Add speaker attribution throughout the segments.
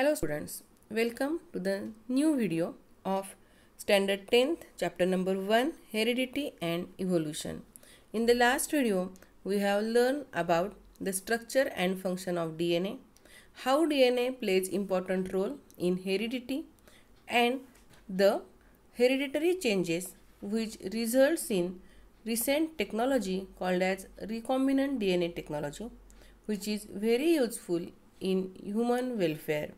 Speaker 1: Hello students, welcome to the new video of standard 10th chapter number 1 heredity and evolution. In the last video we have learned about the structure and function of DNA, how DNA plays important role in heredity and the hereditary changes which results in recent technology called as recombinant DNA technology which is very useful in human welfare.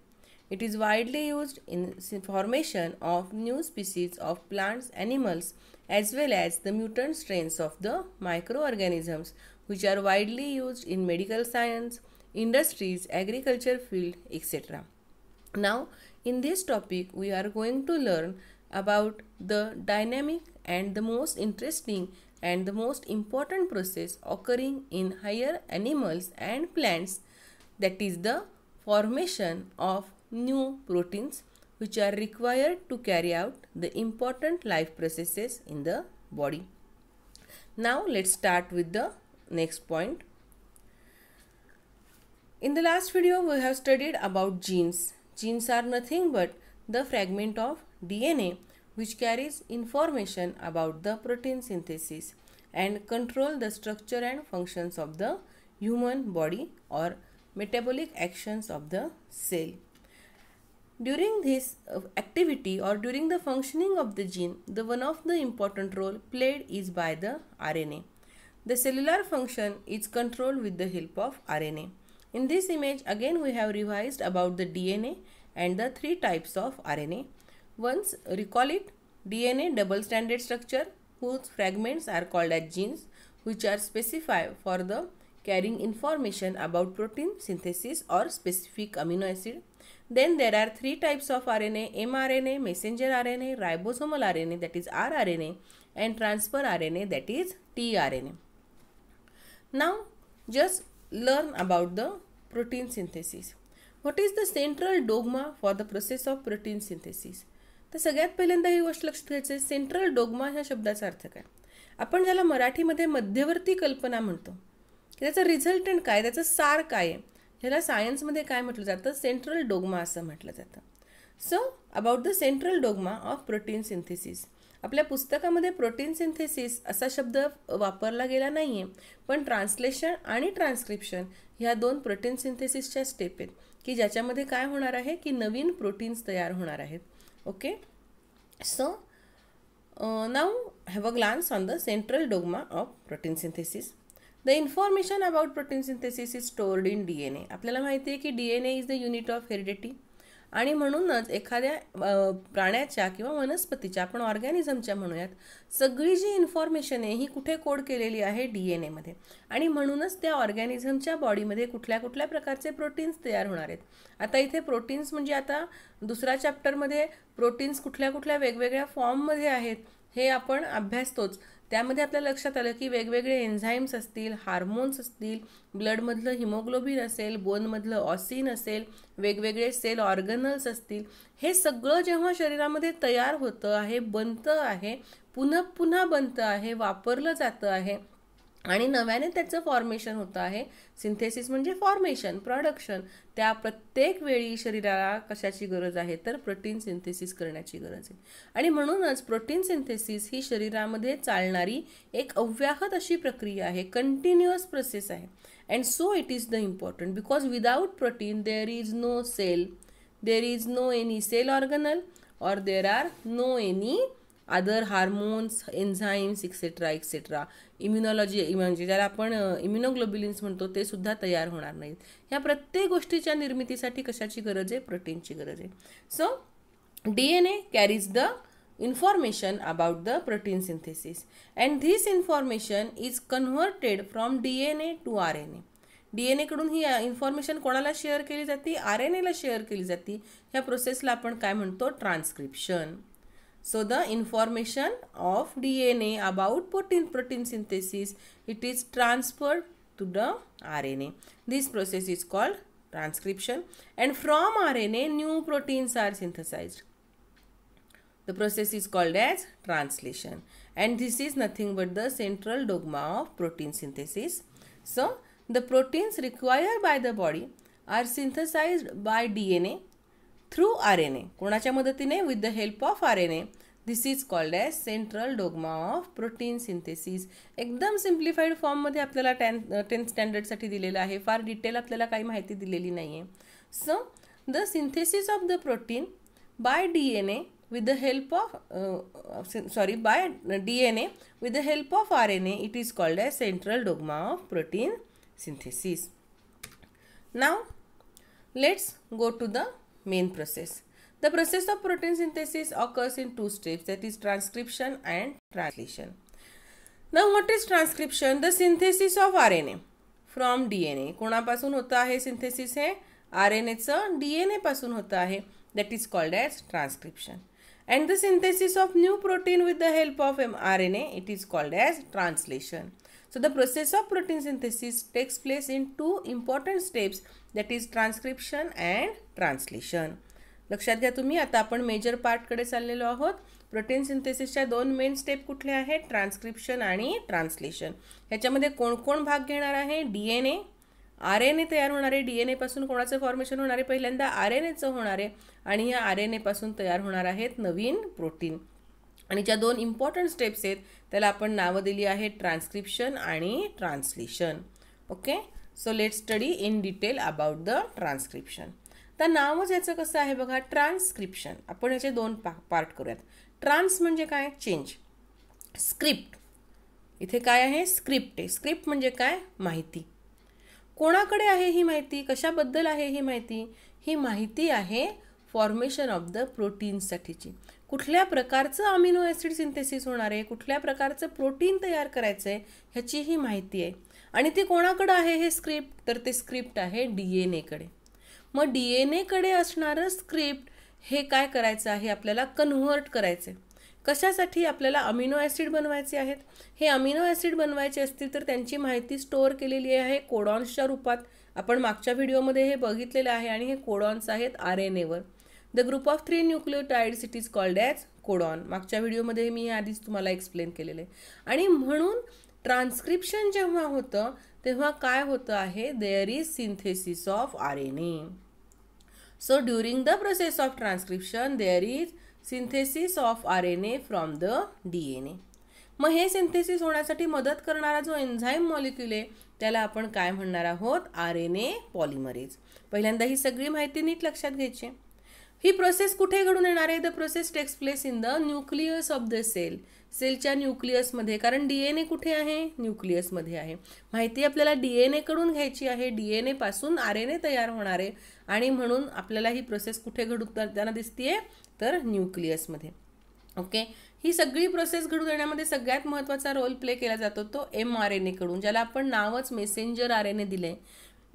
Speaker 1: It is widely used in formation of new species of plants, animals as well as the mutant strains of the microorganisms which are widely used in medical science, industries, agriculture field, etc. Now, in this topic, we are going to learn about the dynamic and the most interesting and the most important process occurring in higher animals and plants that is the formation of new proteins which are required to carry out the important life processes in the body. Now let's start with the next point. In the last video we have studied about genes. Genes are nothing but the fragment of DNA which carries information about the protein synthesis and control the structure and functions of the human body or metabolic actions of the cell. During this uh, activity or during the functioning of the gene, the one of the important role played is by the RNA. The cellular function is controlled with the help of RNA. In this image again we have revised about the DNA and the three types of RNA. Once recall it, DNA double stranded structure whose fragments are called as genes which are specified for the carrying information about protein synthesis or specific amino acid then there are three types of RNA, mRNA, messenger RNA, ribosomal RNA that is rRNA and transfer RNA that is tRNA. Now just learn about the protein synthesis. What is the central dogma for the process of protein synthesis? तर सगळ्यात पहिल्यांदा ही गोष्ट लक्षात घ्यायचं central dogma ह्या शब्दाचा अर्थ काय आपण ज्याला मराठीमध्ये मध्यवर्ती कल्पना म्हणतो की त्याचा रिझल्टंट काय त्याचं सार काय आहे ह्याला सायन्समध्ये काय म्हटलं जातं सेंट्रल डोगमा असं म्हटलं जातं so about the central dogma of protein synthesis आपल्या पुस्तकामध्ये प्रोटीन सिंथेसिस असा शब्द वापरला गेला नाही आहे पण ट्रान्सलेशन आणि ट्रान्स्क्रिप्शन ह्या दोन प्रोटीन सिंथेसिसच्या स्टेप आहेत की ज्याच्यामध्ये काय होणार आहे की नवीन प्रोटीन्स तयार होणार आहेत okay so now have a glance on the central dogma of protein synthesis the information about protein synthesis is stored in D N A आपल्याला माहिती आहे की D N A is the unit of heredity आणि म्हणूनच एखाद्या प्राण्याच्या किंवा वनस्पतीच्या आपण ऑर्गॅनिझमच्या म्हणूयात सगळी जी इन्फॉर्मेशन आहे ही कुठे कोड केलेली आहे डी एन एमध्ये आणि म्हणूनच त्या ऑर्गॅनिझमच्या बॉडीमध्ये कुठल्या कुठल्या प्रकारचे प्रोटीन्स तयार होणार आहेत आता इथे प्रोटीन्स म्हणजे आता दुसऱ्या चॅप्टरमध्ये प्रोटीन्स कुठल्या कुठल्या वेगवेगळ्या फॉर्ममध्ये आहेत हे आपण अभ्यासतोच त्यामध्ये आपल्या लक्षात आलं की वेगवेगळे एन्झाईम्स असतील हार्मोन्स असतील ब्लडमधलं हिमोग्लोबिन असेल बोनमधलं ऑसिन असेल वेगवेगळे सेल ऑर्गनल्स असतील हे सगळं जेव्हा शरीरामध्ये तयार होतं आहे बनतं आहे पुन्हा पुन्हा बनतं आहे वापरलं जातं आहे आणि नव्याने त्याचं फॉर्मेशन होतं आहे सिंथेसिस म्हणजे फॉर्मेशन प्रोडक्शन त्या प्रत्येक वेळी शरीराला कशाची गरज आहे तर प्रोटीन सिंथेसिस करण्याची गरज आहे आणि म्हणूनच प्रोटीन सिंथेसिस ही शरीरामध्ये चालणारी एक अव्याहत अशी प्रक्रिया आहे कंटिन्युअस प्रोसेस आहे and so it is the important because without protein there is no cell there is no any cell organelle or there are no any other hormones enzymes etcetera etcetera immunology म्हणजे ज्याला आपण इम्युनोग्लोबिलिन्स म्हणतो ते सुद्धा तयार होणार नाहीत ह्या प्रत्येक गोष्टीच्या निर्मितीसाठी कशाची गरज आहे प्रोटीनची गरज आहे so D N A carries the information about the protein synthesis and this information is converted from D N A to R N A D N कडून ही इन्फॉर्मेशन कोणाला शेअर केली जाते आर एन एला शेअर केली जाते ह्या प्रोसेसला आपण काय म्हणतो transcription So the information of DNA about protein protein synthesis it is transferred to the RNA. This process is called transcription and from RNA new proteins are synthesized. The process is called as translation and this is nothing but the central dogma of protein synthesis. So the proteins required by the body are synthesized by DNA through R N A कोणाच्या मदतीने with the help of R N A this is called as central dogma of protein synthesis एकदम simplified फॉर्ममध्ये आपल्याला ten tenth स्टँडर्डसाठी दिलेलं आहे फार detail आपल्याला काही माहिती दिलेली नाही आहे so the synthesis of the protein by D N A with the help of sorry by D N A with the help of R N A it is called as central dogma of protein synthesis now let's go to the main process. The process of protein synthesis occurs in two steps that is transcription and translation. Now what is transcription? The synthesis of RNA from DNA. कोणापासून होतं आहे synthesis हे RNAचं DNA पासून होतं आहे that is called as transcription. And the synthesis of new protein with the help of mRNA it is called as translation. So the process of protein synthesis takes place in two important steps that is transcription and translation लक्षात घ्या तुम्ही आता आपण major पार्टकडे चाललेलो आहोत protein सिंथेसिसच्या दोन main step कुठले आहेत ट्रान्सक्रिप्शन आणि ट्रान्सलेशन ह्याच्यामध्ये कोण कोण भाग घेणार आहे D N A R N A तयार होणारे डी एन एपासून कोणाचं फॉर्मेशन होणार आहे पहिल्यांदा आर एन एचं होणार आहे आणि ह्या आर एन एपासून तयार होणार आहेत नवीन प्रोटीन आणि ज्या दोन इम्पॉर्टंट स्टेप्स आहेत त्याला आपण नावं दिली आहेत ट्रान्स्क्रिप्शन आणि translation okay so let study in detail about the transcription तर नावच याचं कसं आहे बघा ट्रान्सक्रिप्शन आपण याचे दोन पा पार्ट करूयात ट्रान्स म्हणजे काय चेंज स्क्रिप्ट इथे काय आहे स्क्रिप्ट आहे स्क्रिप्ट म्हणजे काय माहिती कोणाकडे आहे ही माहिती कशाबद्दल आहे ही माहिती ही माहिती आहे फॉर्मेशन ऑफ द प्रोटीन्ससाठीची कुठल्या प्रकारचं अमिनो ॲसिड सिंथेसिस होणार आहे कुठल्या प्रकारचं प्रोटीन तयार करायचं आहे ह्याची ही माहिती आहे आणि ते कोणाकडं आहे हे स्क्रिप्ट तर ते स्क्रिप्ट आहे डी एन एकडे मग डी एन एकडे असणारं स्क्रिप्ट हे काय करायचं आहे आपल्याला कन्व्हर्ट करायचं आहे कशासाठी आपल्याला अमिनो ॲसिड बनवायचे आहेत हे अमिनो ॲसिड बनवायचे असतील तर त्यांची माहिती स्टोअर केलेली आहे कोडॉन्सच्या रूपात आपण मागच्या व्हिडिओमध्ये हे बघितलेलं आहे आणि हे कोडॉन्स आहेत आर एन एवर the group of three nucleotides it is called as codon मागच्या व्हिडिओमध्ये मी आधीच तुम्हाला एक्सप्लेन केलेलं आहे आणि म्हणून ट्रान्स्क्रिप्शन जेव्हा होतं तेव्हा काय होतं आहे there is synthesis of R N A so during the process of transcription there is synthesis of R N A from the D N A मग हे सिंथेसिस होण्यासाठी मदत करणारा जो एन्झाईम मॉलिक्युल आहे त्याला आपण काय म्हणणार आहोत आर एन ए पॉलिमरेज पहिल्यांदा ही सगळी माहिती नीट लक्षात घ्यायची ही प्रोसेस कुठे घडून येणार आहे the process takes place in the nucleus of the cell सेलच्या न्यूक्लियसमध्ये कारण डी एन ए कुठे आहे न्यूक्लियसमध्ये आहे माहिती आपल्याला डी एन एकडून घ्यायची आहे डी एन एपासून आर एन ए तयार होणार आहे आणि म्हणून आपल्याला ही प्रोसेस कुठे त्यांना दिसतीये तर न्यूक्लियसमध्ये ओके ही सगळी प्रोसेस घडू येण्यामध्ये सगळ्यात महत्त्वाचा रोल प्ले केला जातो तो एम आर एन एकडून ज्याला आपण नावच मेसेंजर आर एन ए दिलं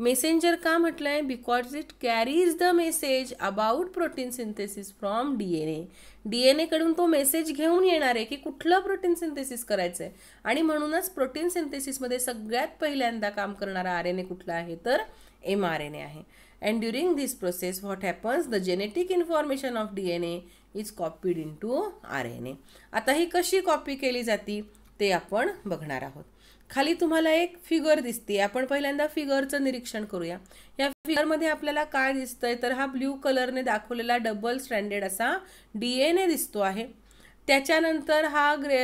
Speaker 1: मेसेंजर का म्हटलं आहे because it carries the message about protein synthesis from D N A D N एकडून तो मेसेज घेऊन येणार आहे की कुठलं प्रोटीन सिंथेसिस करायचं आहे आणि म्हणूनच प्रोटीन सिंथेसिसमध्ये सगळ्यात पहिल्यांदा काम करणारा आर एन ए कुठला आहे तर एम आर एन ए आहे and during this process what happens the genetic information of D N A is copied into R N A आता ही कशी कॉपी केली जाती ते आपण बघणार आहोत खाली तुम्हाला एक फिगर दिसते आपण पहिल्यांदा फिगरचं निरीक्षण करूया या फिगरमध्ये आपल्याला काय दिसतंय तर हा ब्ल्यू कलरने दाखवलेला डबल स्टँडर्ड असा डी एन ए दिसतो आहे त्याच्यानंतर हा ग्रे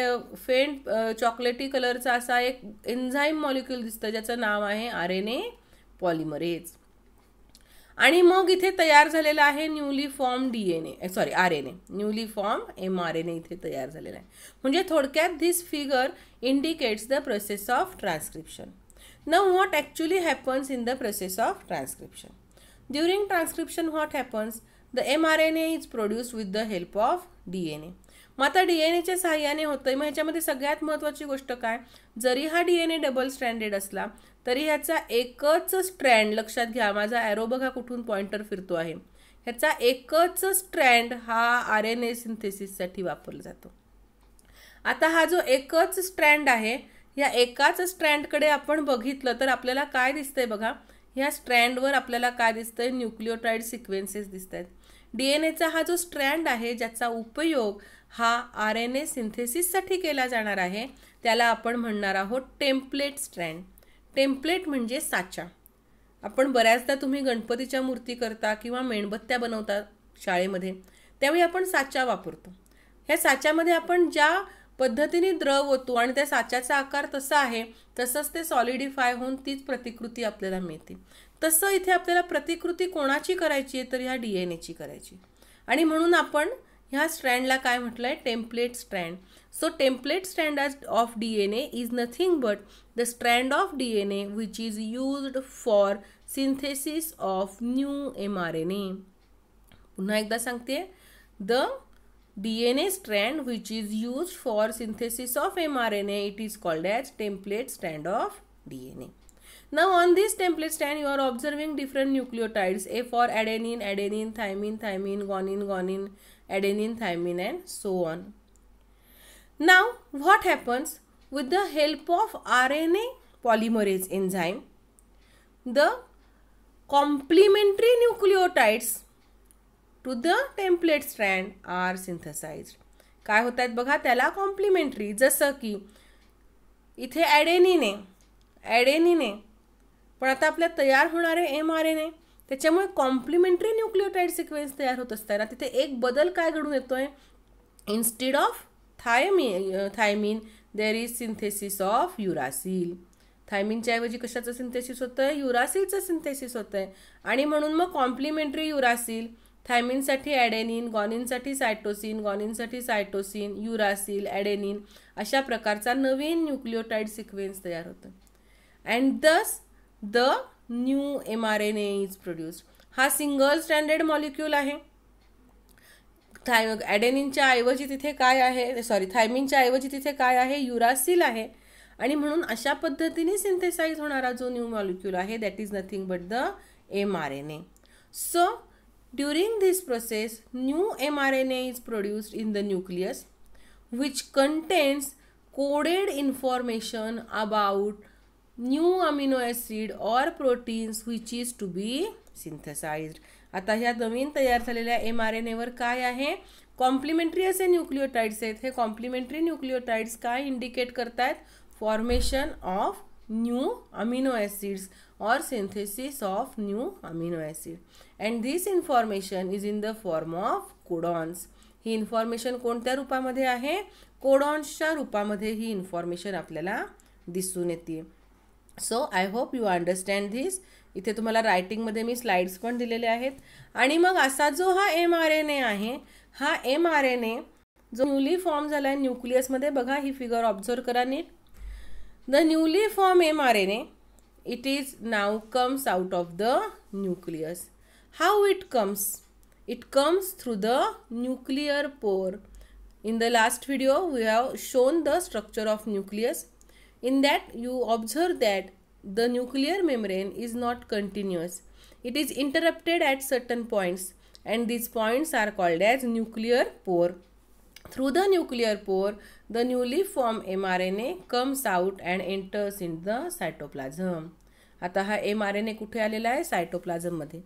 Speaker 1: फेंट चॉकलेटी कलरचा असा एक एन्झाईम मॉलिक्युल दिसतं ज्याचं नाव आहे आर एन ए पॉलिमरेज आणि मग इथे तयार झालेलं आहे newly form D N A sorry R N A newly form M R N A इथे तयार झालेलं आहे म्हणजे थोडक्यात this figure indicates the process of transcription न what actually happens in the process of transcription during transcription what happens the M R N A is produced with the help of D N A मग आता D N एच्या सहाय्याने होतं मग ह्याच्यामध्ये सगळ्यात महत्त्वाची गोष्ट काय जरी हा D N A double stranded असला तरी ह्याचा एकच स्ट्रँड लक्षात घ्या माझा ॲरो बघा कुठून पॉइंटर फिरतो आहे ह्याचा एकच स्ट्रँड हा आर एन ए सिंथेसिससाठी वापरला जातो आता हा जो एकच स्ट्रँड आहे या एकाच स्ट्रँडकडे आपण बघितलं तर आपल्याला काय दिसतंय बघा ह्या स्ट्रँडवर आपल्याला काय दिसतंय न्यूक्लिओटाईड सिक्वेन्सेस दिसत आहेत डी एन एचा हा जो स्ट्रँड आहे ज्याचा उपयोग हा आर एन ए सिंथेसिससाठी केला जाणार आहे त्याला आपण म्हणणार आहोत टेम्पलेट स्ट्रँड टेम्पलेट म्हणजे साचा आपण बऱ्याचदा तुम्ही गणपतीच्या मूर्ती करता किंवा मेणबत्त्या बनवता शाळेमध्ये त्यावेळी आपण साचा वापरतो ह्या साच्यामध्ये आपण ज्या पद्धतीने द्रव होतो आणि त्या साच्याचा आकार तसा आहे तसंच ते सॉलिडिफाय होऊन तीच प्रतिकृती आपल्याला मिळते तसं इथे आपल्याला प्रतिकृती कोणाची करायची आहे तर ह्या डी एन एची करायची आणि म्हणून आपण ह्या स्ट्रँडला काय म्हटलं आहे template strand so template strand of D N A is nothing but the strand of D N A which is used for synthesis of new M R N A पुन्हा एकदा सांगते the D N A strand which is used for synthesis of M R N A it is called as template strand of D N A Now on this template stand you are observing different nucleotides A for adenine, adenine, thymine, thymine, guanine, guanine adenine, thymine and so on. Now what happens with the help of RNA polymerase enzyme? The complementary nucleotides to the template strand are synthesized. काय होत आहेत बघा त्याला complementary जसं की इथे ॲडेनिने ॲडेनिने पण आता आपल्या तयार होणारे एम आर एन त्याच्यामुळे कॉम्प्लिमेंटरी न्यूक्लिओटाईड सिक्वेन्स तयार होत असताना तिथे एक बदल काय घडून येतो आहे instead of thymi thymine there is synthesis of uracil थायमिनच्या ऐवजी कशाचं सिंथेसिस होतं आहे युरासिलचं सिंथेसिस होतं आहे आणि म्हणून मग कॉम्प्लिमेंटरी युरासिल थायमिनसाठी ॲडेनिन गॉनिनसाठी सायटोसिन गॉनिनसाठी सायटोसिन युरासिल ॲडेनिन अशा प्रकारचा नवीन न्यूक्लिओटाईड सिक्वेन्स तयार होतं and thus the new M R N A is produced हा सिंगल स्टँडर्ड मॉलिक्यूल आहे थाय ॲडेनिनच्या ऐवजी तिथे काय आहे सॉरी थायमिनच्या ऐवजी तिथे काय आहे युरासिल आहे आणि म्हणून अशा पद्धतीने सिंथेसाईज होणारा जो न्यू मॉलिक्यूल आहे that is nothing but the M R N A so during this process new M R N A is produced in the nucleus which contains coded information about new amino acid or proteins which is to be synthesized आता ह्या नवीन तयार झालेल्या M R N एवर काय आहे complementary असे न्यूक्लिओटाइड्स आहेत हे कॉम्प्लिमेंटरी न्यूक्लिओटाइड्स काय इंडिकेट करतायत formation of new amino acids or synthesis of new amino acid and this information is in the form of codons ही इन्फॉर्मेशन कोणत्या रूपामध्ये आहे कोडॉन्सच्या रूपामध्ये ही इन्फॉर्मेशन आपल्याला दिसून येते so I hope you understand this इथे तुम्हाला रायटिंगमध्ये मी स्लाइड्स पण दिलेले आहेत आणि मग असा जो हा एम आर एन ए आहे हा एम आर एन ए जो न्यूली फॉर्म झाला आहे न्यूक्लियसमध्ये बघा ही फिगर ऑब्झर्व करा नीट the newly form M R N A it is now comes out of the nucleus how it comes it comes through the nuclear pore in the last video we have shown the structure of nucleus In that, you observe that the nuclear membrane is not continuous. It is interrupted at certain points and these points are called as nuclear pore. Through the nuclear pore, the newly formed mRNA comes out and enters in the cytoplasm. आता हा M R N ए कुठे आलेला आहे सायटोप्लाझममध्ये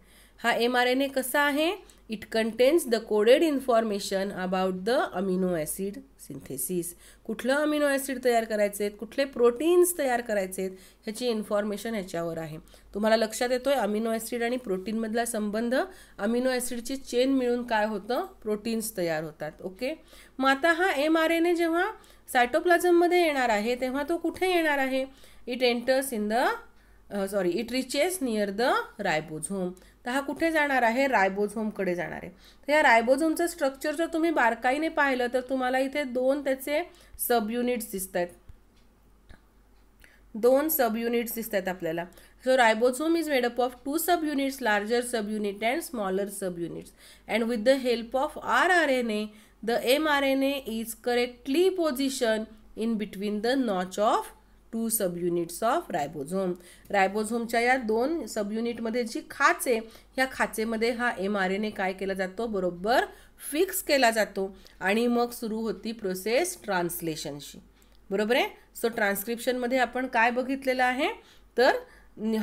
Speaker 1: हा M R N A कसा आहे it contains the coded information about the amino acid synthesis कुठलं amino acid तयार करायचे आहेत कुठले प्रोटीन्स तयार करायचे आहेत ह्याची इन्फॉर्मेशन ह्याच्यावर आहे तुम्हाला लक्षात येतो आहे अमिनो ॲसिड आणि प्रोटीनमधला संबंध अमिनो ॲसिडची चेन मिळून काय होतं प्रोटीन्स तयार होतात ओके मग आता हा एम आर एन ए जेव्हा सायटोप्लाझममध्ये येणार आहे तेव्हा तो कुठे येणार आहे it enters in the sorry it reaches near the ribosome तर हा कुठे जाणार आहे रायबोझोमकडे जाणार आहे तर या रायबोझोमचं स्ट्रक्चर जर तुम्ही बारकाईने पाहिलं तर तुम्हाला इथे दोन त्याचे सब युनिट्स दिसत आहेत दोन सब युनिट्स दिसत आहेत आपल्याला so ribosome is made up of two sub units larger sub unit and smaller sub units and with the help of R R N A the M R N A is correctly position in between the notch of two sub units of ribosome रायबोझोमच्या या दोन सब युनिटमध्ये जी खाचे ह्या खाचेमध्ये हा M R N ए काय केला जातो बरोबर फिक्स केला जातो आणि मग सुरू होती प्रोसेस ट्रान्सलेशनशी बरोबर आहे सो ट्रान्स्क्रिप्शनमध्ये आपण काय बघितलेलं आहे तर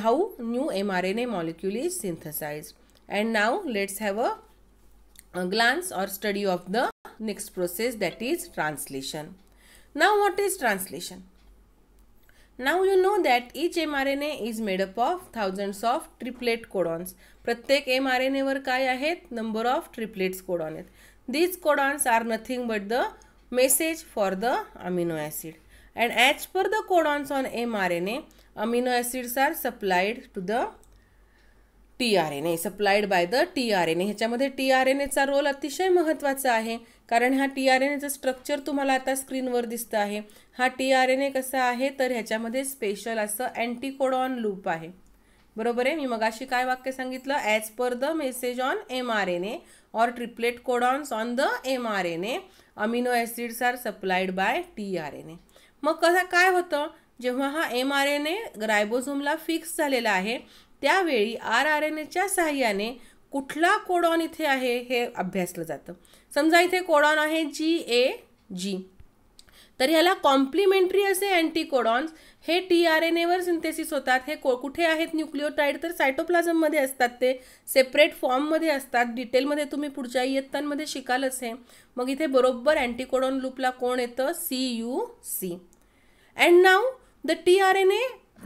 Speaker 1: how new M R N A molecule is synthesize and now let's have a glance or study of the next process that is translation now what is translation now you know that each M R N A is made up of thousands of triplet codons प्रत्येक M R N एवर काय आहेत number of triplets codon आहेत these codons are nothing but the message for the amino acid and as per the codons on M R N A amino acids are supplied to the T R N A supplied by the T R N A ह्याच्यामध्ये T R N एचा role अतिशय महत्त्वाचा आहे कारण हा T R N एचं structure तुम्हाला आता स्क्रीनवर दिसतं आहे हा टी आर एन ए कसा आहे तर ह्याच्यामध्ये स्पेशल असं अँटीकोडॉन लूप आहे बरोबर आहे मी मगाशी काय वाक्य सांगितलं as per the message on M R N A or triplet codons on the M R N A amino acids are supplied by T R N A मग कसं काय होतं जेव्हा हा एम आर एन ए रायबोझोमला fix झालेला आहे त्यावेळी आर आर एन एच्या सहाय्याने कुठला कोडॉन इथे आहे हे अभ्यासलं जातं समजा इथे कोडॉन आहे जी ए जी तर ह्याला कॉम्प्लिमेंटरी असे अँटीकोडॉन्स हे टी आर एन एवर सिंथेसिस होतात हे को कुठे आहेत न्यूक्लिओटाईड तर सायटोप्लाझममध्ये असतात ते सेपरेट फॉर्ममध्ये असतात डिटेलमध्ये तुम्ही पुढच्या इयत्तांमध्ये शिकालच हे मग इथे बरोबर अँटीकोडॉन लूपला कोण येतं C U C and now the T R N A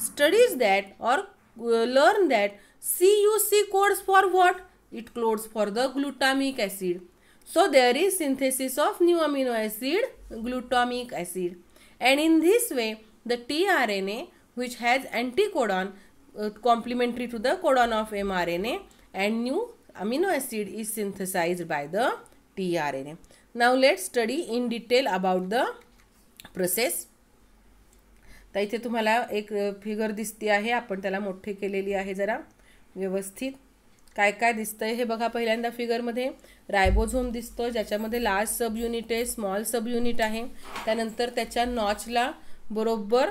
Speaker 1: studies that or Uh, learn that CUC codes for what? It codes for the glutamic acid. So there is synthesis of new amino acid glutamic acid. And in this way the tRNA which has anticodon uh, complementary to the codon of mRNA and new amino acid is synthesized by the tRNA. Now let's study in detail about the process. तर इथे तुम्हाला एक figure दिसती आहे आपण त्याला मोठे केलेली आहे जरा व्यवस्थित काय काय दिसतंय हे बघा पहिल्यांदा फिगरमध्ये रायबोझोम दिसतो ज्याच्यामध्ये लार्ज सब युनिट आहे स्मॉल सब युनिट आहे त्यानंतर त्याच्या नॉचला बरोबर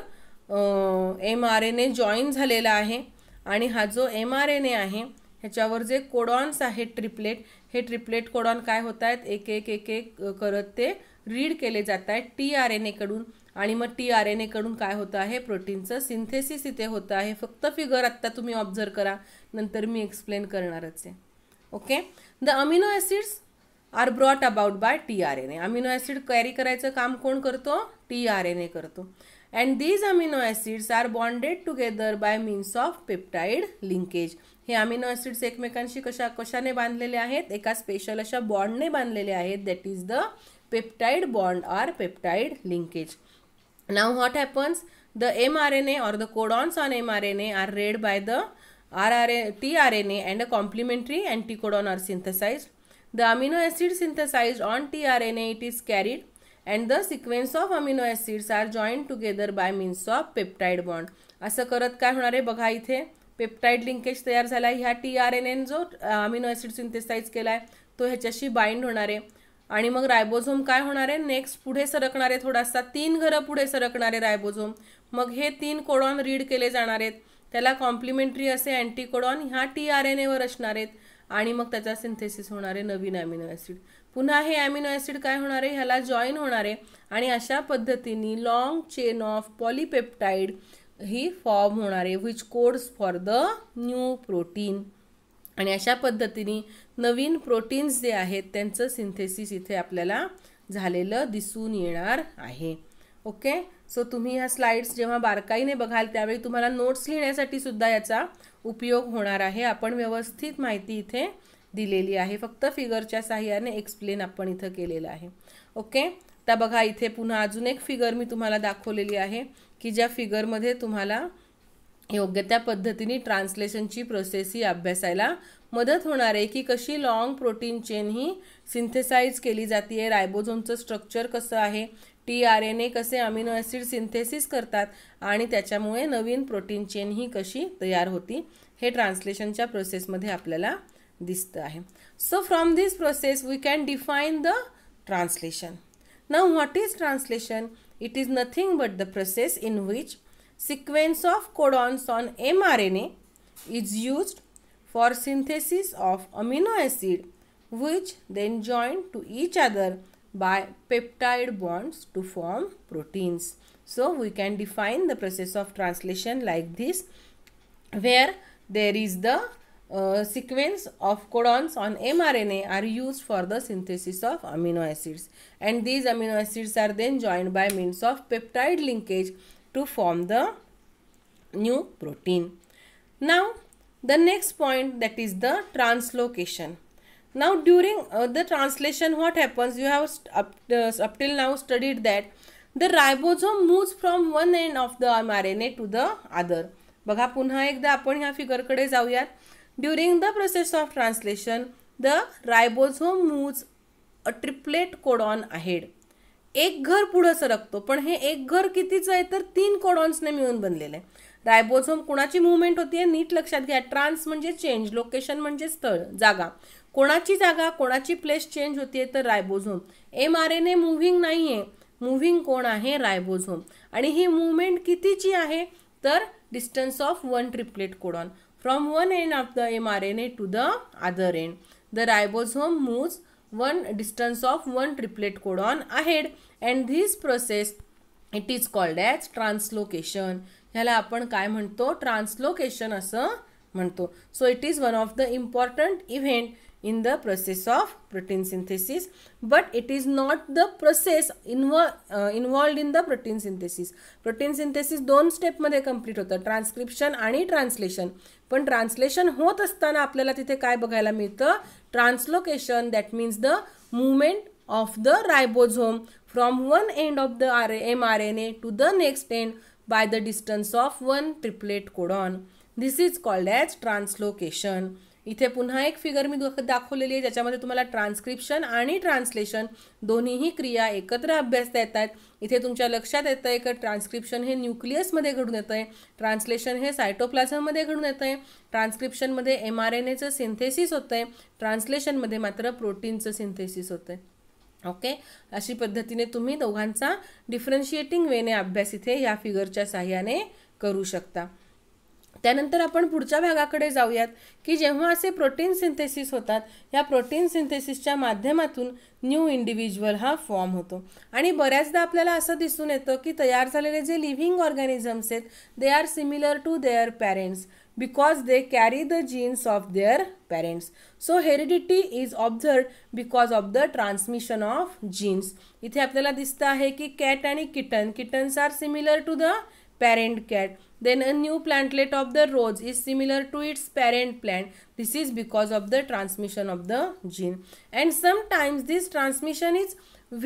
Speaker 1: M R N A join झालेला आहे आणि हा जो एम आर एन ए आहे ह्याच्यावर जे कोडॉन्स आहेत ट्रिपलेट हे ट्रिपलेट कोडॉन काय होत आहेत एक एक एक एक करत ते रीड केले जात आहेत टी आर एन एकडून आणि मग टी आर एन एकडून काय होतं आहे प्रोटीनचं सिंथेसिस इथे होतं आहे फक्त फिगर आत्ता तुम्ही ऑब्झर्व करा नंतर मी एक्सप्लेन करणारच आहे okay the amino acids are brought about by T R N A amino acid carry करायचं काम कोण करतो टी आर एन ए करतो and these amino acids are bonded together by means of peptide linkage हे amino acids एकमेकांशी कशा कशाने बांधलेले आहेत एका स्पेशल अशा बॉन्डने बांधलेले आहेत that is the peptide bond or peptide linkage Now what happens? The mRNA or the codons on mRNA are read by the RRA, tRNA and a complementary anticodon are synthesized. The amino acid synthesized on tRNA it is carried and the sequence of amino acids are joined together by means of peptide bond. असं करत काय होणार आहे बघा इथे peptide linkage तयार झाला ह्या टी आर एन एन जो अमिनो ॲसिड सिंथेसाईज केला आहे तो ह्याच्याशी बाइंड होणार आहे आणि मग रायबोझोम काय होणार आहे नेक्स्ट पुढे सरकणारे थोडासा तीन घरं पुढे सरकणारे रायबोझोम मग हे तीन कोडॉन रीड केले जाणार आहेत त्याला कॉम्प्लिमेंटरी असे अँटीकोडॉन ह्या टी आर एन एवर असणार आहेत आणि मग त्याचा सिंथेसिस होणार आहे नवीन ॲमिनो ॲसिड पुन्हा हे ॲमिनो ॲसिड काय होणार आहे ह्याला जॉईन होणार आहे आणि अशा पद्धतीने लॉंग चेन ऑफ पॉलिपेप्टाईड ही फॉर्म होणार आहे which codes for the new protein आणि अशा पद्धतीने नवीन प्रोटीन्स जे आहेत त्यांचं सिंथेसिस इथे आपल्याला झालेलं दिसून येणार आहे ओके सो तुम्ही ह्या स्लाइड्स जेव्हा बारकाईने बघाल त्यावेळी तुम्हाला नोट्स लिहिण्यासाठी सुद्धा याचा उपयोग होणार आहे आपण व्यवस्थित माहिती इथे दिलेली आहे फक्त फिगरच्या साह्याने एक्सप्लेन आपण इथं केलेलं आहे ओके तर बघा इथे पुन्हा अजून एक फिगर मी तुम्हाला दाखवलेली आहे की ज्या फिगरमध्ये तुम्हाला योग्य त्या पद्धतीने ट्रान्सलेशनची प्रोसेस ही अभ्यासायला मदत होणार आहे की कशी लाँग प्रोटीन चेन ही सिंथेसाईज केली जाते रायबोझोनचं स्ट्रक्चर कसं आहे टी आर एन ए कसे अमिनो ॲसिड सिंथेसिस करतात आणि त्याच्यामुळे नवीन प्रोटीन चेन ही कशी तयार होती हे ट्रान्सलेशनच्या प्रोसेसमध्ये आपल्याला दिसतं आहे so from this process we can define the translation now what is translation it is nothing but the process in which Sequence of codons on mRNA is used for synthesis of amino acid which then join to each other by peptide bonds to form proteins. So we can define the process of translation like this where there is the uh, sequence of codons on mRNA are used for the synthesis of amino acids and these amino acids are then joined by means of peptide linkage to form the new protein. Now the next point that is the translocation. Now during uh, the translation what happens you have up, uh, up till now studied that the ribosome moves from one end of the mRNA to the other. बघा पुन्हा एकदा आपण ह्या फिगरकडे जाऊयात during the process of translation the ribosome moves a triplet codon ahead एक घर पुढं सरकतो पण हे एक घर कितीचं आहे तर तीन कोडॉन्सने मिळून बनलेलं आहे रायबोझोम कोणाची मुवमेंट होती आहे नीट लक्षात घ्या ट्रान्स म्हणजे चेंज लोकेशन म्हणजे स्थळ जागा कोणाची जागा कोणाची प्लेस चेंज होती आहे तर ribosome M R N A moving नाही आहे मुव्हिंग कोण आहे रायबोझोम आणि ही मुवमेंट कितीची आहे तर distance of one triplet codon from one end of the M R N A to the other end the ribosome moves one distance of one triplet codon ahead and this process it is called as translocation ह्याला आपण काय म्हणतो translocation असं म्हणतो so it is one of the important event in the process of protein synthesis but it is not the process invo involved in the protein synthesis protein synthesis दोन स्टेपमध्ये complete होतं transcription आणि translation पण translation होत असताना आपल्याला तिथे काय बघायला मिळतं translocation that means the movement of the ribosome from one end of the mRNA to the next end by the distance of one triplet codon. This is called as translocation. इथे पुन्हा एक फिगर मी दाखवलेली आहे ज्याच्यामध्ये तुम्हाला transcription आणि translation दोन्हीही क्रिया एकत्र अभ्यासता येतात इथे तुमच्या लक्षात येतं आहे की ट्रान्सक्रिप्शन हे न्यूक्लियसमध्ये घडून येतं आहे ट्रान्सलेशन हे सायटोप्लाझममध्ये घडून येतं आहे ट्रान्सक्रिप्शनमध्ये एम आर एन एचं सिंथेसिस होतं आहे ट्रान्सलेशनमध्ये मात्र प्रोटीनचं सिंथेसिस होतं आहे ओके अशी पद्धतीने तुम्ही दोघांचा डिफरन्शिएटिंग वेने अभ्यास इथे या फिगरच्या साह्याने करू शकता त्यानंतर आपण पुढच्या भागाकडे जाऊयात की जेव्हा असे प्रोटीन सिंथेसिस होतात या प्रोटीन सिंथेसिसच्या माध्यमातून न्यू इंडिव्हिज्युअल हा फॉर्म होतो आणि बऱ्याचदा आपल्याला असं दिसून येतं की तयार झालेले जे लिव्हिंग ऑर्गॅनिझम्स आहेत they are similar to their parents because they carry the genes of their parents so heredity is observed because of the transmission of genes इथे आपल्याला दिसतं आहे की कॅट आणि kitten kittens are similar to the parent cat. Then a new plantlet of the rose is similar to its parent plant. This is because of the transmission of the gene. And sometimes this transmission is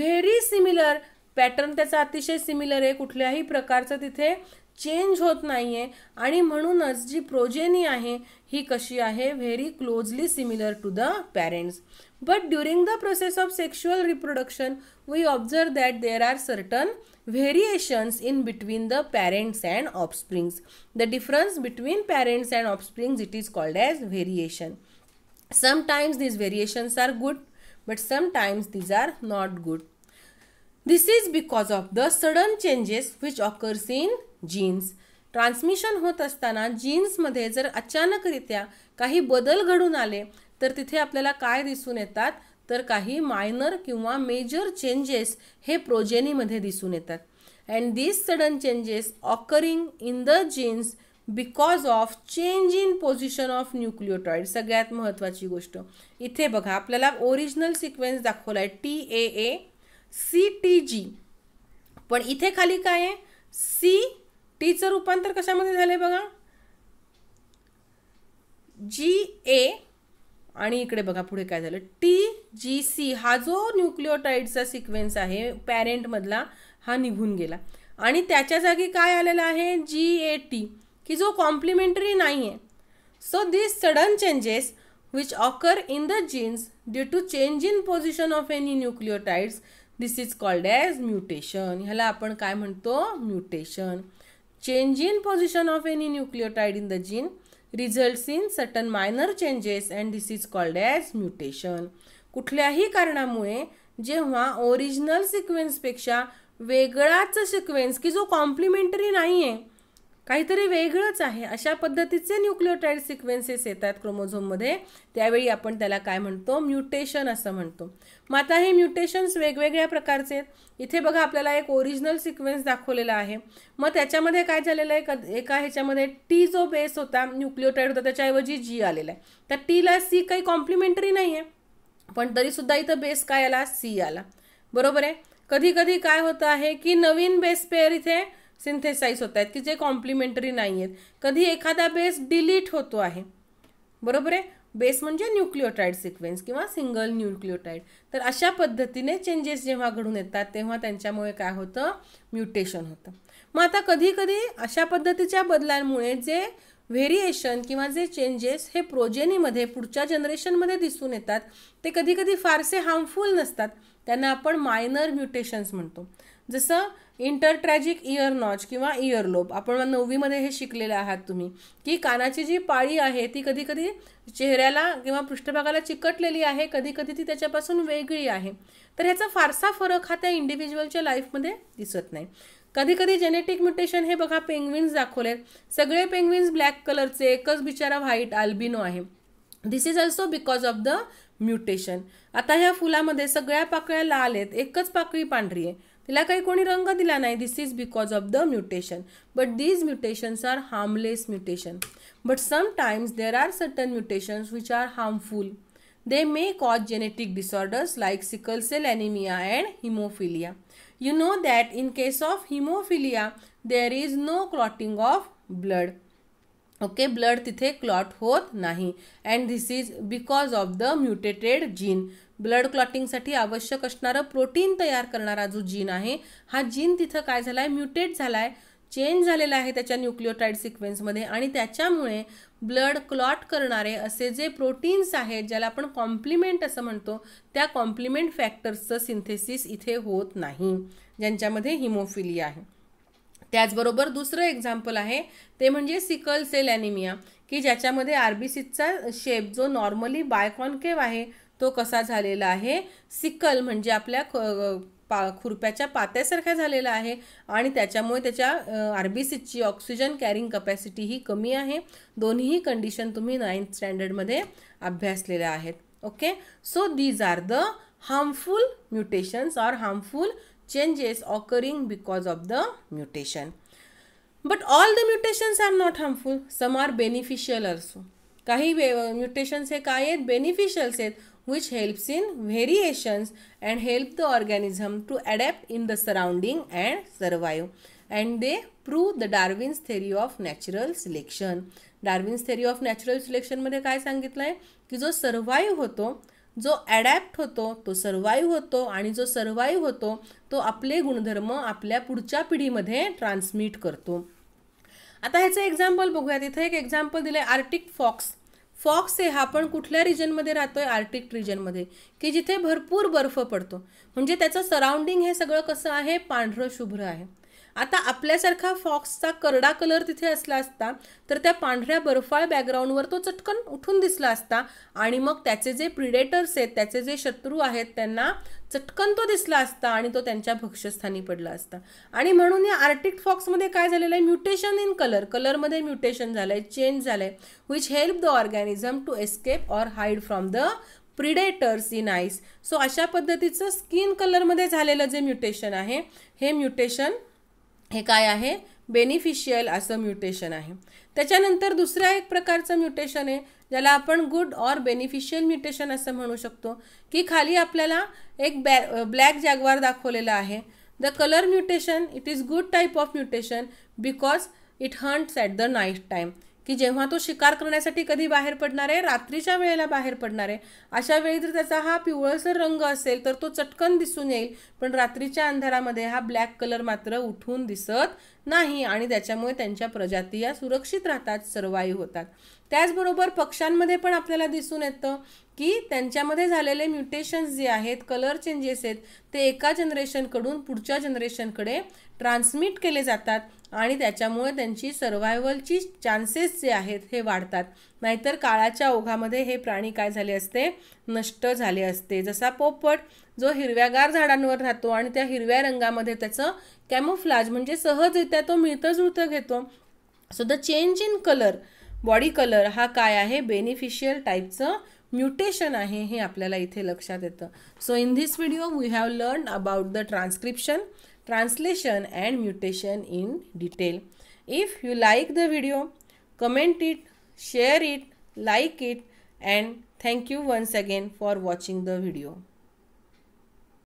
Speaker 1: very similar. pattern pattern त्याचा अतिशय similar आहे कुठल्याही प्रकारचं तिथे change होत नाही आहे आणि म्हणूनच जी प्रोजेनी आहे ही कशी आहे very closely similar to the parents but during the process of sexual reproduction we observe that there are certain variations in between the parents and offsprings. The difference between parents and offsprings it is called as variation. Sometimes these variations are good but sometimes these are not good. This is because of the sudden changes which occurs in genes. Transmission होत असताना जीन्समध्ये जर अचानकरित्या काही बदल घडून आले तर तिथे आपल्याला काय दिसून येतात तर काही मायनर किंवा मेजर चेंजेस हे प्रोजेनीमध्ये दिसून येतात and this sudden changes occurring in the genes because of change in position of nucleotide सगळ्यात महत्त्वाची गोष्ट इथे बघा आपल्याला ओरिजिनल सिक्वेन्स दाखवला आहे T A A C T G पण इथे खाली काय आहे सी टीचं रूपांतर कशामध्ये झालं आहे बघा जी ए आणि इकडे बघा पुढे काय झालं टी जी सी हा जो न्यूक्लिओटाईडचा सिक्वेन्स आहे पॅरेंटमधला हा निघून गेला आणि त्याच्या जागी काय आलेला आहे जी ए टी की जो कॉम्प्लिमेंटरी नाही आहे so this sudden changes which occur in the genes due to change in position of any nucleotides this is called as mutation ह्याला आपण काय म्हणतो mutation change in position of any nucleotide in the gene results in sudden minor changes and this is called as mutation कुठल्याही कारणामुळे जेव्हा original सिक्वेन्सपेक्षा वेगळाच sequence की जो कॉम्प्लिमेंटरी नाही आहे काहीतरी वेगळंच आहे अशा पद्धतीचे न्यूक्लिओटाईड सिक्वेन्सेस येतात क्रोमोझोममध्ये त्यावेळी आपण त्याला काय म्हणतो म्युटेशन असं म्हणतो मग आता हे म्युटेशन्स वेगवेगळ्या प्रकारचे आहेत इथे बघा आपल्याला एक ओरिजिनल सिक्वेन्स दाखवलेला आहे मग त्याच्यामध्ये काय झालेलं आहे एका ह्याच्यामध्ये टी जो बेस होता न्यूक्लिओटाईड होता त्याच्याऐवजी जी आलेला आहे तर टीला सी काही कॉम्प्लिमेंटरी नाही आहे पण तरीसुद्धा इथं बेस काय आला सी आला बरोबर आहे कधी कधी काय होतं आहे की नवीन बेस पेअर इथे सिंथेसाईज होत आहेत की जे कॉम्प्लिमेंटरी नाही आहेत कधी एखादा बेस डिलीट होतो आहे बरोबर आहे बेस म्हणजे न्यूक्लिओटाईड सिक्वेन्स किंवा सिंगल न्यूक्लिओटाईड तर अशा पद्धतीने चेंजेस जेव्हा घडून येतात तेव्हा त्यांच्यामुळे काय होतं म्युटेशन होतं मग आता कधीकधी अशा पद्धतीच्या बदलांमुळे जे व्हेरिएशन किंवा जे चेंजेस हे प्रोजेनीमध्ये पुढच्या जनरेशनमध्ये दिसून येतात ते कधीकधी फारसे हार्मफुल नसतात त्यांना आपण मायनर म्युटेशन्स म्हणतो जसं इंटरट्रॅजिक इयर नॉच किंवा इयर लोब आपण नववीमध्ये हे शिकलेले आहात तुम्ही की कानाची जी पाळी आहे ती कधी कधी चेहऱ्याला किंवा पृष्ठभागाला चिकटलेली आहे कधी कधी ती त्याच्यापासून वेगळी आहे तर ह्याचा फारसा फरक हा त्या इंडिव्हिज्युअलच्या लाईफमध्ये दिसत नाही कधी कधी जेनेटिक म्युटेशन हे बघा पेंग्विन्स दाखवलेत सगळे पेंग्विन्स ब्लॅक कलरचे एकच बिचारा व्हाईट आल्बिनो आहे this is also because of the mutation आता ह्या फुलामध्ये सगळ्या पाकळ्या लाल आहेत एकच पाकळी पांढरी आहे तिला काही कोणी रंग दिला नाही this is because of the mutation but these mutations are harmless mutation but sometimes there are certain mutations which are harmful they may cause genetic disorders like sickle cell anaemia and haemophilia you know that in case of haemophilia there is no clotting of blood okay blood तिथे clot होत नाही and this is because of the mutated gene blood क्लॉटिंगसाठी आवश्यक असणारं protein तयार करणारा जो gene आहे हा जीन तिथं काय झाला आहे म्युटेट झाला आहे चेंज झालेला आहे त्याच्या न्यूक्लिओटाईड सिक्वेन्समध्ये आणि त्याच्यामुळे ब्लड क्लॉट करणारे असे जे प्रोटीन्स आहेत ज्याला आपण कॉम्प्लिमेंट असं म्हणतो त्या कॉम्प्लिमेंट फॅक्टर्सचं सिंथेसिस इथे होत नाही ज्यांच्यामध्ये हिमोफिली आहे त्याचबरोबर दुसरं एक्झाम्पल आहे ते म्हणजे सिकल सेल ॲनिमिया की ज्याच्यामध्ये आर बी सीचा शेप जो नॉर्मली बायकॉनकेव आहे तो कसा झालेला आहे सिकल म्हणजे आपल्या पा खुरप्याच्या पात्यासारख्या झालेला आहे आणि त्याच्यामुळे त्याच्या आर बी सीची ऑक्सिजन कॅरिंग कपॅसिटी ही कमी आहे दोन्हीही कंडिशन तुम्ही नाईन्थ स्टँडर्डमध्ये अभ्यासलेल्या आहेत okay so these are the harmful mutations or harmful changes occurring because of the mutation but all the mutations are not harmful some are beneficial असो काही वे म्युटेशन्स हे काय आहेत बेनिफिशियल्स आहेत which helps in variations and help the organism to adapt in the surrounding and survive. And they prove the Darwin's theory of natural selection. Darwin's theory of natural selection सिलेक्शनमध्ये काय सांगितलं आहे की जो survive होतो जो adapt होतो तो survive होतो आणि जो सर्वाईव्ह होतो तो आपले गुणधर्म आपल्या पुढच्या पिढीमध्ये ट्रान्समिट करतो आता ह्याचं एक्झाम्पल बघूयात इथे एक एक्झाम्पल दिलं आहे आर्टिक फॉक्स फॉक्स आहे हा पण कुठल्या रिजनमध्ये राहतो आहे आर्टिक रिजनमध्ये की जिथे भरपूर बर्फ पडतो म्हणजे त्याचं सराउंडिंग हे सगळं कसं आहे पांढरं शुभ्र आहे आता आपल्यासारखा फॉक्सचा करडा कलर तिथे असला असता तर त्या पांढऱ्या बर्फाळ बॅकग्राऊंडवर तो चटकन उठून दिसला असता आणि मग त्याचे जे प्रिडेटर्स आहेत त्याचे जे शत्रू आहेत त्यांना चटकन तो दिसला असता आणि तो त्यांच्या भक्ष्यस्थानी पडला असता आणि म्हणून या आर्टिक फॉक्समध्ये काय झालेलं आहे म्युटेशन इन कलर कलरमध्ये म्युटेशन झालं आहे चेंज झालं आहे which help the organism to escape or hide from the predators in ice so अशा पद्धतीचं स्किन कलरमध्ये झालेलं जे म्युटेशन आहे हे म्युटेशन हे काय आहे बेनिफिशियल असं म्युटेशन आहे त्याच्यानंतर दुसऱ्या एक प्रकारचं म्युटेशन आहे ज्याला आपण गुड ऑर बेनिफिशियल म्युटेशन असं म्हणू शकतो की खाली आपल्याला एक बॅ ब्लॅक जॅगवार दाखवलेला आहे the colour mutation it is good type of mutation because it hunts at the night time की जेव्हा तो शिकार करण्यासाठी कधी बाहेर पडणार आहे रात्रीच्या वेळेला बाहेर पडणार आहे अशा वेळी जर त्याचा हा पिवळसर रंग असेल तर तो चटकन दिसून येईल पण रात्रीच्या अंधारामध्ये हा ब्लॅक कलर मात्र उठून दिसत नाही आणि त्याच्यामुळे त्यांच्या प्रजाती या सुरक्षित राहतात सर्वाई होतात त्याचबरोबर पक्ष्यांमध्ये पण आपल्याला दिसून येतं की त्यांच्यामध्ये झालेले म्युटेशन्स जे आहेत कलर चेंजेस आहेत ते एका जनरेशनकडून पुढच्या जनरेशनकडे ट्रान्समिट केले जातात आणि त्याच्यामुळे त्यांची सर्व्हायवलची चान्सेस जे आहेत हे वाढतात नाहीतर काळाच्या ओघामध्ये हे प्राणी काय झाले असते नष्ट झाले असते जसा पोपट जो हिरव्यागार झाडांवर राहतो आणि त्या हिरव्या रंगामध्ये त्याचं कॅमोफ्लाज म्हणजे सहजरित्या तो मिळतं जुळतं घेतो so the change in colour body colour हा काय आहे बेनिफिशियल टाईपचं म्युटेशन आहे हे आपल्याला इथे लक्षात येतं so in this video we have learn about the transcription translation and mutation in detail. If you like the video, comment it, share it, like it and thank you once again for watching the video.